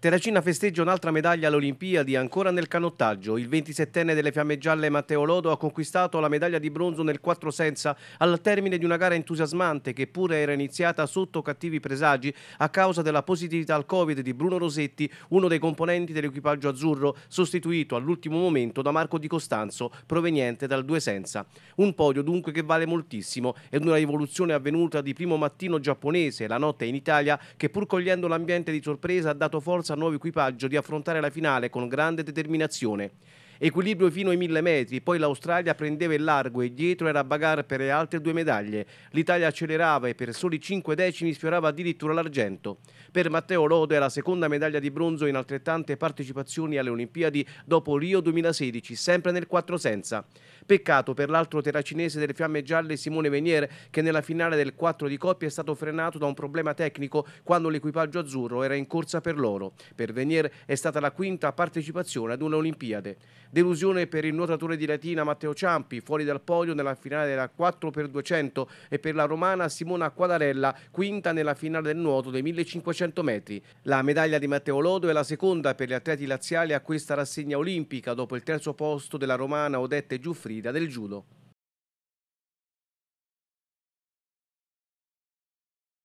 Terracina festeggia un'altra medaglia alle Olimpiadi, ancora nel canottaggio. Il 27enne delle Fiamme Gialle Matteo Lodo ha conquistato la medaglia di bronzo nel 4 senza al termine di una gara entusiasmante che pure era iniziata sotto cattivi presagi a causa della positività al Covid di Bruno Rosetti, uno dei componenti dell'equipaggio azzurro, sostituito all'ultimo momento da Marco Di Costanzo, proveniente dal 2 senza. Un podio dunque che vale moltissimo ed una rivoluzione avvenuta di primo mattino giapponese, la notte in Italia, che pur cogliendo l'ambiente di sorpresa ha dato forza forza al nuovo equipaggio di affrontare la finale con grande determinazione. Equilibrio fino ai mille metri, poi l'Australia prendeva il largo e dietro era bagarre per le altre due medaglie. L'Italia accelerava e per soli cinque decimi sfiorava addirittura l'argento. Per Matteo Lodo è la seconda medaglia di bronzo in altrettante partecipazioni alle Olimpiadi dopo Rio 2016, sempre nel 4 senza. Peccato per l'altro terracinese delle Fiamme Gialle Simone Venier che nella finale del 4 di coppia è stato frenato da un problema tecnico quando l'equipaggio azzurro era in corsa per l'oro. Per Venier è stata la quinta partecipazione ad una Olimpiade. Delusione per il nuotatore di Latina Matteo Ciampi, fuori dal podio nella finale della 4x200 e per la romana Simona Quadarella, quinta nella finale del nuoto dei 1500 metri. La medaglia di Matteo Lodo è la seconda per gli atleti laziali a questa rassegna olimpica dopo il terzo posto della romana Odette Giuffrida del Giudo.